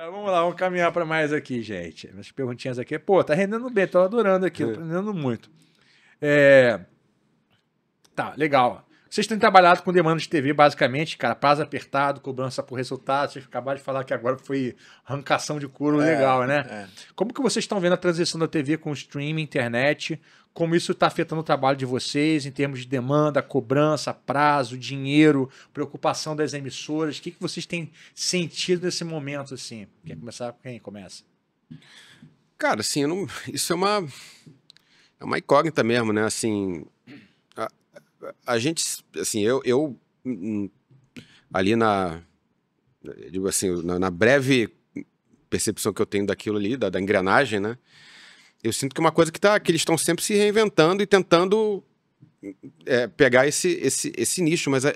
Ah, vamos lá, vamos caminhar para mais aqui, gente. As perguntinhas aqui. Pô, tá rendendo bem, tô adorando aqui, é. aprendendo muito. É... Tá, legal. Vocês têm trabalhado com demanda de TV, basicamente, cara, prazo apertado, cobrança por resultado. Vocês acabaram de falar que agora foi arrancação de couro é, legal, né? É. Como que vocês estão vendo a transição da TV com o streaming, internet? Como isso está afetando o trabalho de vocês em termos de demanda, cobrança, prazo, dinheiro, preocupação das emissoras? O que, que vocês têm sentido nesse momento, assim? Quer começar com quem começa? Cara, assim, não... isso é uma... é uma incógnita mesmo, né? Assim, a gente, assim, eu, eu hum, hum, ali na, digo assim, na, na, breve percepção que eu tenho daquilo ali, da, da engrenagem, né? Eu sinto que é uma coisa que, tá, que eles estão sempre se reinventando e tentando é, pegar esse, esse, esse nicho, mas é,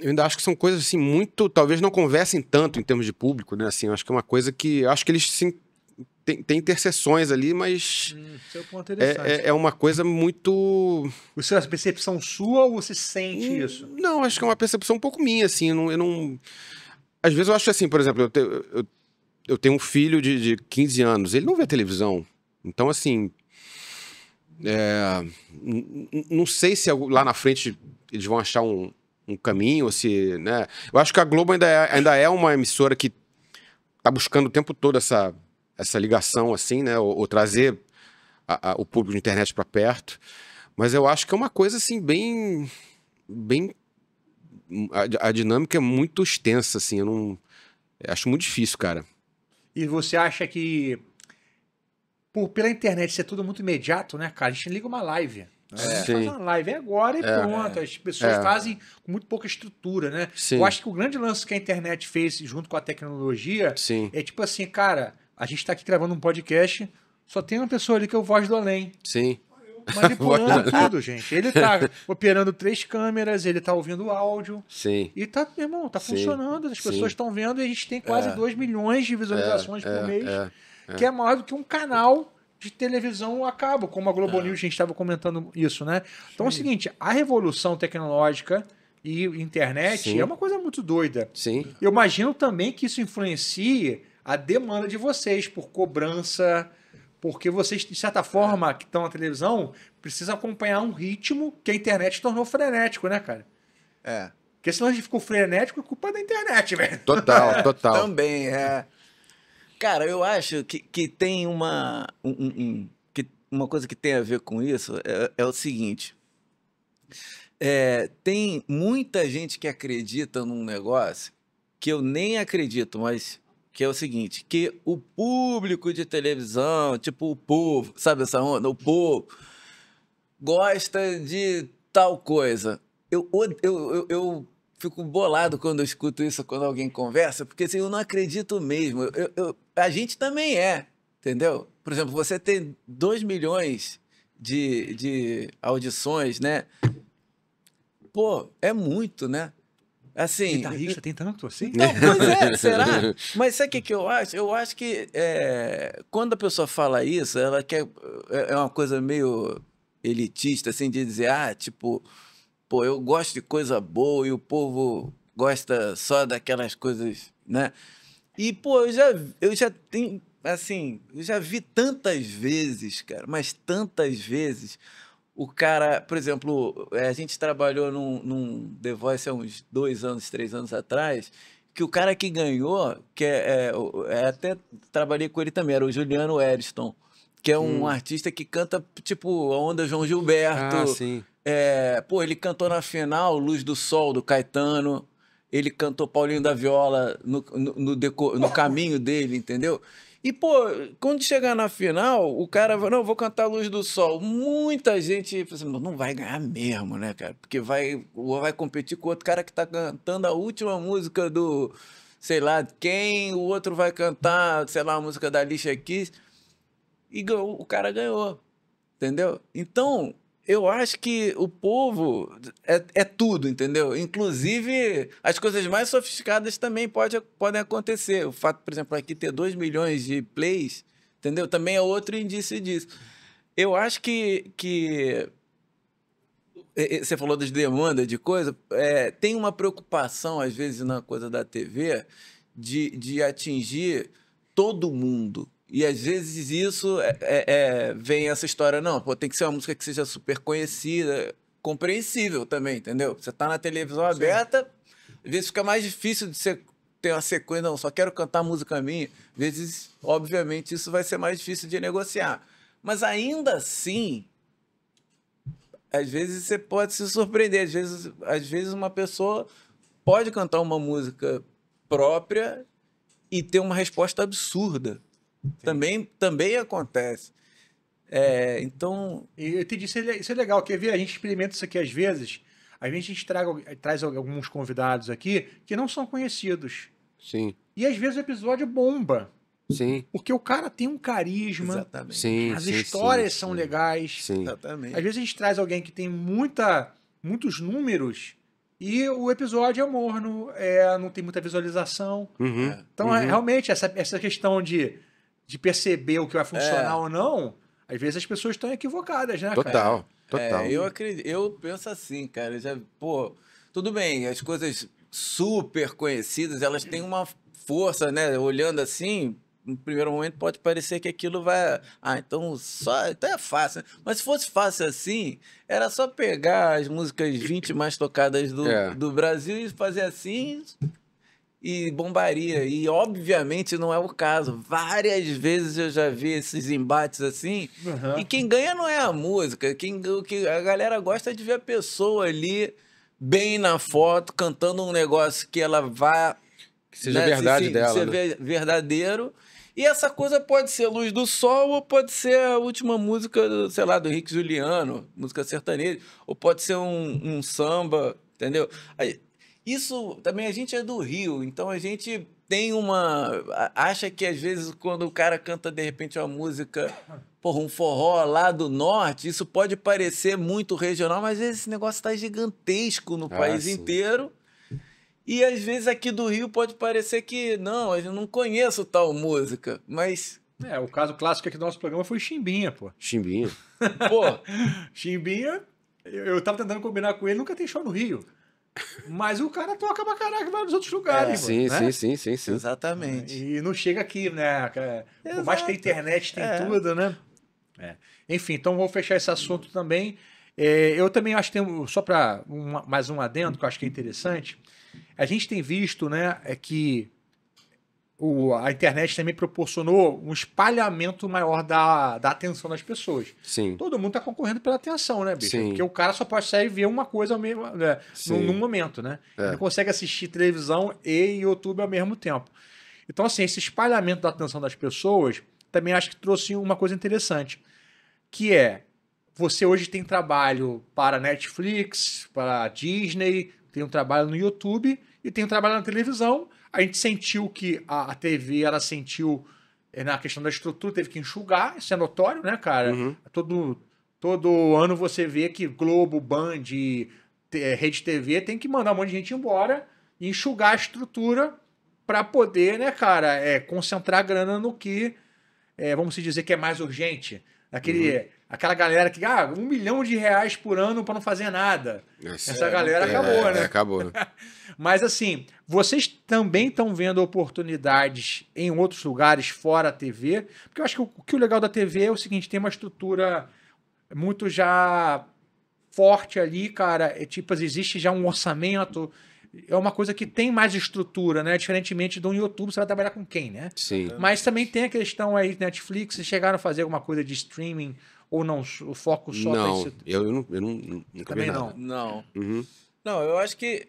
eu ainda acho que são coisas assim muito, talvez não conversem tanto em termos de público, né? Assim, acho que é uma coisa que acho que eles se tem, tem interseções ali, mas hum, é, é, é, é, uma coisa muito. Isso é uma percepção sua ou você sente hum, isso? Não, acho que é uma percepção um pouco minha, assim. Eu não, eu não... Às vezes eu acho assim, por exemplo, eu, te, eu, eu tenho um filho de, de 15 anos, ele não vê televisão. Então, assim. É, não sei se é lá na frente eles vão achar um, um caminho, ou se. Né? Eu acho que a Globo ainda é, ainda é uma emissora que tá buscando o tempo todo essa essa ligação, assim, né? Ou, ou trazer a, a, o público de internet para perto. Mas eu acho que é uma coisa, assim, bem. bem a, a dinâmica é muito extensa, assim. Eu não. Eu acho muito difícil, cara. E você acha que. Por, pela internet ser tudo muito imediato, né, cara? A gente liga uma live. É. faz uma live agora e é, pronto. As pessoas é. fazem com muito pouca estrutura, né? Sim. Eu acho que o grande lance que a internet fez junto com a tecnologia Sim. é tipo assim, cara, a gente está aqui gravando um podcast, só tem uma pessoa ali que é o Voz do Além. Sim. Manipulando tudo, gente. Ele está operando três câmeras, ele está ouvindo áudio. Sim. E tá, meu irmão, tá funcionando, as pessoas estão vendo e a gente tem quase é. 2 milhões de visualizações é, por é, mês, é, é, que é maior do que um canal de televisão a cabo, como a Globo é. News, a gente estava comentando isso, né? Então é o seguinte, a revolução tecnológica e internet Sim. é uma coisa muito doida. Sim. Eu imagino também que isso influencie a demanda de vocês por cobrança, porque vocês, de certa forma, que estão na televisão, precisam acompanhar um ritmo que a internet tornou frenético, né, cara? É. Porque senão a gente ficou frenético, é culpa da internet, velho. Total, total. Também, é. Cara, eu acho que, que tem uma. Um, um, que uma coisa que tem a ver com isso é, é o seguinte. É, tem muita gente que acredita num negócio que eu nem acredito, mas que é o seguinte, que o público de televisão, tipo o povo, sabe essa onda? O povo gosta de tal coisa. Eu, eu, eu, eu fico bolado quando eu escuto isso, quando alguém conversa, porque assim, eu não acredito mesmo. Eu, eu, a gente também é, entendeu? Por exemplo, você tem 2 milhões de, de audições, né? Pô, é muito, né? Assim. Guitarrista tem tanto assim? Então, pois é, será? Mas sabe o que, que eu acho? Eu acho que é, quando a pessoa fala isso, ela quer. É, é uma coisa meio elitista, assim, de dizer, ah, tipo, pô, eu gosto de coisa boa e o povo gosta só daquelas coisas, né? E, pô, eu já, eu já tenho. Assim, eu já vi tantas vezes, cara, mas tantas vezes o cara, por exemplo, eh, a gente trabalhou num, num The Voice há uns dois anos, três anos atrás, que o cara que ganhou, que é, é, é, até trabalhei com ele também, era o Juliano Eriston, que é um hum. artista que canta tipo a onda João Gilberto. Ah, sim. É, pô, ele cantou na final Luz do Sol do Caetano, ele cantou Paulinho da Viola no, no, no, no caminho dele, entendeu? E, pô, quando chegar na final, o cara vai, não, vou cantar Luz do Sol. Muita gente assim, não vai ganhar mesmo, né, cara? Porque vai, vai competir com outro cara que tá cantando a última música do, sei lá, quem, o outro vai cantar, sei lá, a música da Lixa Kiss. E o cara ganhou, entendeu? Então, eu acho que o povo é, é, tudo, entendeu? Inclusive, as coisas mais sofisticadas também pode, podem acontecer. O fato, por exemplo, aqui ter 2 milhões de plays, entendeu? Também é outro indício disso. Eu acho que. que você falou das demandas de coisa. É, tem uma preocupação, às vezes, na coisa da TV, de, de atingir todo mundo e às vezes isso é, é, é, vem essa história, não, pô, tem que ser uma música que seja super conhecida, compreensível também, entendeu? Você tá na televisão Sim. aberta, às vezes fica mais difícil de ter uma sequência, não, só quero cantar música minha. Às vezes, obviamente, isso vai ser mais difícil de negociar. Mas ainda assim, às vezes você pode se surpreender. Às vezes, às vezes uma pessoa pode cantar uma música própria e ter uma resposta absurda. Também, também acontece. É, então. E eu te disse, é isso é legal. Quer ver? A gente experimenta isso aqui às vezes. Às vezes a gente traga, traz alguns convidados aqui que não são conhecidos. Sim. E às vezes o episódio bomba. Sim. Porque o cara tem um carisma. Exatamente. Sim, as sim, histórias sim, são legais. Sim. Exatamente. Às vezes a gente traz alguém que tem muita, muitos números e o episódio é morno, é, não tem muita visualização. Uhum, então, é, uhum. É, realmente, essa, essa questão de de perceber o que vai funcionar é. ou não, às vezes as pessoas estão equivocadas, né, Total, cara? total. É, eu acredito, eu penso assim, cara, já, pô, tudo bem, as coisas super conhecidas, elas têm uma força, né, olhando assim, no primeiro momento pode parecer que aquilo vai. Ah, então só. Então é fácil. Né? Mas se fosse fácil assim, era só pegar as músicas 20 mais tocadas do, é. do Brasil e fazer assim, e bombaria. E obviamente não é o caso. Várias vezes eu já vi esses embates assim. Uhum. E quem ganha não é a música. Quem, o que a galera gosta é de ver a pessoa ali bem na foto, cantando um negócio que ela vá. Que seja né, verdade se, se, dela. Seja né? verdadeiro. E essa coisa pode ser Luz do Sol, ou pode ser a última música, sei lá, do Henrique Juliano, música sertaneja, ou pode ser um, um samba, entendeu? Aí, isso também a gente é do Rio, então a gente tem uma. Acha que às vezes quando o cara canta de repente uma música, porra, um forró lá do norte, isso pode parecer muito regional, mas às vezes esse negócio está gigantesco no ah, país sim. inteiro. E às vezes aqui do Rio pode parecer que, não, eu não conheço tal música, mas é, o caso clássico aqui do nosso programa foi Chimbinha, pô. Chimbinha? Pô, Chimbinha, eu, eu tava tentando combinar com ele, nunca tem show no Rio. Mas o cara toca pra caralho em vários outros é, lugares. É, sim, né? sim, sim, sim, sim, Exatamente. E não chega aqui, né? Exato. Por mais que tem internet, tem é. tudo, né? É. Enfim, então vou fechar esse assunto também. É, eu também acho que tem, só para mais um adendo, que eu acho que é interessante, a gente tem visto né, é que o, a internet também proporcionou um espalhamento maior da, da atenção das pessoas. Sim. Todo mundo está concorrendo pela atenção, né, bicho? Sim. Porque o cara só pode e ver uma coisa ao mesmo, né, num, num, momento, né? É. Ele consegue assistir televisão e YouTube ao mesmo tempo. Então, assim, esse espalhamento da atenção das pessoas também acho que trouxe uma coisa interessante, que é você hoje tem trabalho para Netflix, para Disney, tem um trabalho no YouTube e tem um trabalho na televisão a gente sentiu que a, a TV, ela sentiu é, na questão da estrutura, teve que enxugar, isso é notório, né, cara? Uhum. Todo, todo ano você vê que Globo, Band, é, Rede TV tem que mandar um monte de gente embora e enxugar a estrutura para poder, né, cara, é, concentrar a grana no que, é, vamos dizer, que é mais urgente. Aquele, uhum. Aquela galera que, ah, um milhão de reais por ano para não fazer nada. Isso, é Essa é, galera é, acabou, né? é, né? acabou. Mas assim, vocês também estão vendo oportunidades em outros lugares fora a TV? Porque eu acho que o, que o legal da TV é o seguinte, tem uma estrutura muito já forte ali, cara. É, tipo, existe já um orçamento é uma coisa que tem mais estrutura, né? Diferentemente do YouTube, você vai trabalhar com quem, né? Sim. Mas também tem a questão aí Netflix, vocês chegaram a fazer alguma coisa de streaming ou não? O foco só não, tem eu, eu não, eu não, nunca também vi nada. não. Não. Uhum. Não, eu acho que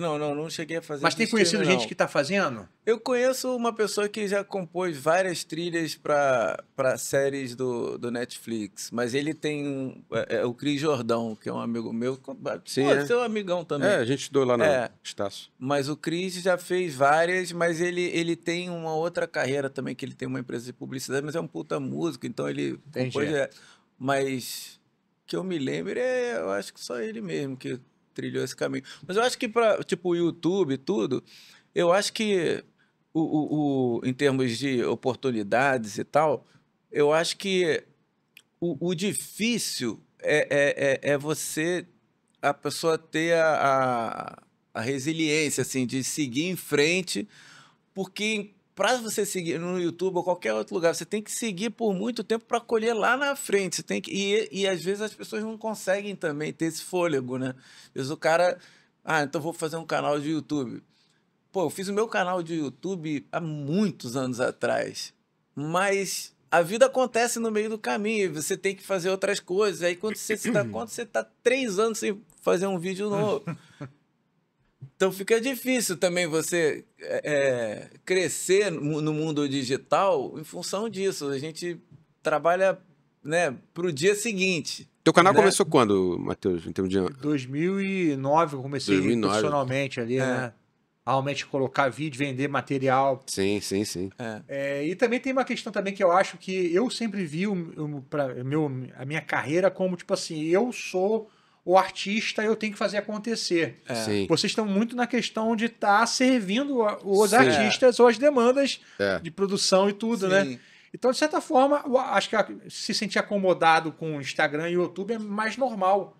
não, não, não cheguei a fazer. Mas tem conhecido gente que está fazendo? Eu conheço uma pessoa que já compôs várias trilhas para séries do, do Netflix, mas ele tem é, é o Cris Jordão, que é um amigo meu, é, Sim, pô, é. seu amigão também. É, a gente estudou lá na é, Estácio. Mas o Cris já fez várias, mas ele, ele tem uma outra carreira também, que ele tem uma empresa de publicidade, mas é um puta músico, então ele Entendi. compôs... É, mas que eu me lembro, é, eu acho que só ele mesmo que trilhou esse caminho. Mas eu acho que para, tipo, o YouTube e tudo, eu acho que o, o, o, em termos de oportunidades e tal, eu acho que o, o difícil é, é, é, é você, a pessoa ter a, a, a resiliência, assim, de seguir em frente, porque para você seguir no YouTube ou qualquer outro lugar, você tem que seguir por muito tempo para colher lá na frente. Você tem que e, e às vezes as pessoas não conseguem também ter esse fôlego, né? Às vezes o cara, ah, então vou fazer um canal de YouTube. Pô, eu fiz o meu canal de YouTube há muitos anos atrás, mas a vida acontece no meio do caminho. Você tem que fazer outras coisas. Aí quando você se dá conta, você tá três anos sem fazer um vídeo novo. Então fica difícil também você é, crescer no mundo digital em função disso. A gente trabalha né, para o dia seguinte. Teu canal né? começou quando, Matheus, em termos de 2009 eu comecei 2009. profissionalmente ali, é. né? Realmente colocar vídeo, vender material. Sim, sim, sim. É. É, e também tem uma questão também que eu acho que eu sempre vi o, o, pra, meu, a minha carreira como, tipo assim, eu sou o artista eu tenho que fazer acontecer. É. Vocês estão muito na questão de estar tá servindo os Sim. artistas ou as demandas é. de produção e tudo, né? Sim. né? Então, de certa forma, acho que se sentir acomodado com o Instagram e o YouTube é mais normal.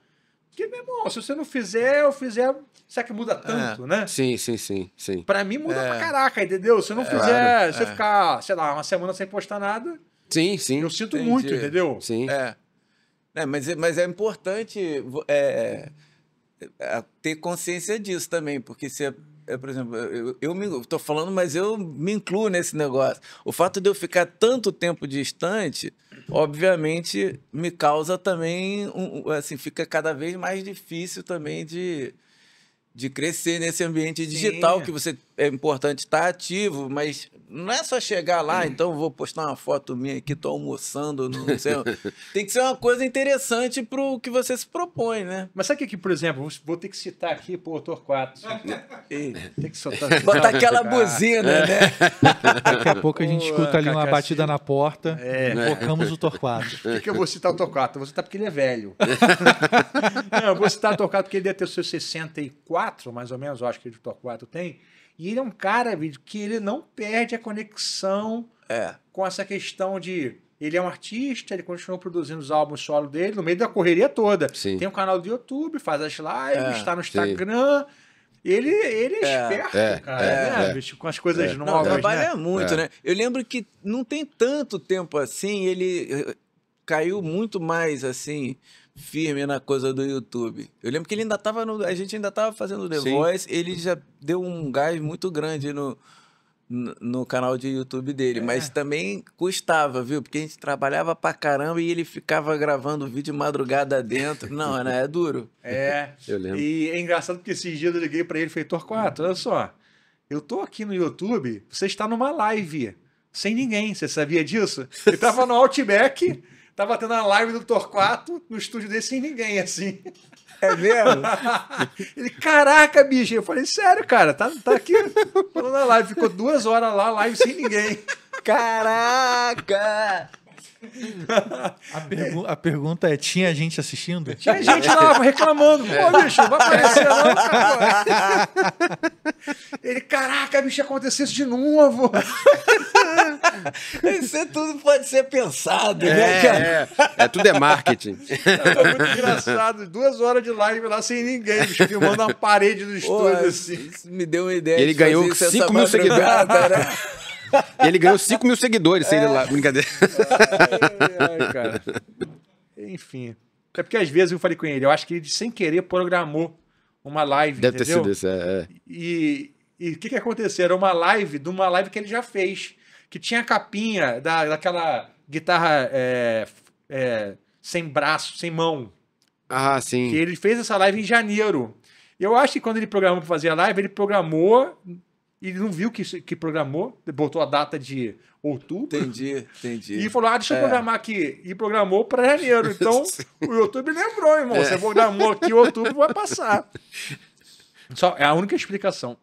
Porque, meu irmão, se você não fizer, eu fizer. Será que muda tanto, é, né? Sim, sim, sim, sim. Pra mim muda é. pra caraca, entendeu? Se eu não é, fizer, claro, se eu é. ficar, sei lá, uma semana sem postar nada. Sim, sim. Eu sinto entendi. muito, entendeu? Sim. É. Né, é, mas, mas é importante é, é ter consciência disso também, porque se é, é por exemplo, eu, eu estou falando, mas eu me incluo nesse negócio. O fato de eu ficar tanto tempo distante, obviamente, me causa também, um, assim, fica cada vez mais difícil também de, de crescer nesse ambiente digital Sim. que você é importante estar tá ativo, mas não é só chegar lá, hum. então vou postar uma foto minha aqui, tô almoçando, não sei. Tem que ser uma coisa interessante para o que você se propõe, né? Mas sabe o que, por exemplo, vou ter que citar aqui o Torquato. Tem que soltar. Botar aquela buzina, né? É. Daqui a pouco a gente escuta ali uma batida na porta, é. focamos o Torquato. Por que, que eu vou citar o Torquato? Eu vou citar tá porque ele é velho. não, eu vou citar o Torquato porque ele deve ter os seus 64 4, mais ou menos, eu acho que o editor 4 tem. E ele é um cara, vídeo, que ele não perde a conexão é. com essa questão de. Ele é um artista, ele continua produzindo os álbuns solo dele no meio da correria toda. Sim. Tem um canal do YouTube, faz as lives, é, está no Instagram. Sim. Ele, ele é, é, esperto, é, cara, é, né, bicho? É. Com as coisas é. novas. Não, né? trabalha né? muito, é. né? Eu lembro que não tem tanto tempo assim, ele eh, caiu muito mais assim firme na coisa do YouTube. Eu lembro que ele ainda tava no, a gente ainda tava fazendo The Sim. Voice, ele já deu um gás muito grande no no canal de YouTube dele, é. mas também custava, viu? Porque a gente trabalhava pra caramba e ele ficava gravando vídeo madrugada dentro. Não, né? É duro. É. Eu lembro. E é engraçado porque esses dias eu liguei para ele e falei, Torquato, hum. olha só, eu tô aqui no YouTube, você está numa live sem ninguém. Você sabia disso? Ele tava no Outback Tava tendo a live do Torquato no estúdio dele sem ninguém, assim. É mesmo? Ele, caraca, bicho. Eu falei, sério, cara, tá, tá aqui falando na live. Ficou duas horas lá, live sem ninguém. Caraca! A, pergu a, pergunta é: tinha gente assistindo? Tinha gente lá reclamando. É. Pô, bicho, vai aparecer não, cara. Ele, caraca, bicho, aconteceu isso de novo. isso tudo pode ser pensado, né, é, né, cara? É, é, tudo é marketing. Foi é muito engraçado. Duas horas de live lá sem ninguém, bicho, filmando a parede do estúdio. Pô, assim. Me deu uma ideia. E ele ganhou 5 mil seguidores. Né? E ele ganhou 5 mil seguidores, sei é. lá, brincadeira. Ai, ai, cara. Enfim. É porque às vezes eu falei com ele, eu acho que ele sem querer programou uma live. Deve entendeu? ter sido isso, é. é. E o que, que aconteceu? Era uma live de uma live que ele já fez, que tinha a capinha da, daquela guitarra é, é, sem braço, sem mão. Ah, sim. Que ele fez essa live em janeiro. Eu acho que quando ele programou para fazer a live, ele programou e não viu que, que programou, botou a data de outubro. Entendi, entendi. E falou, ah, deixa eu é. programar aqui. E programou para janeiro. Então, o YouTube lembrou, irmão. É. Você programou aqui outubro, vai passar. Só, é a única explicação.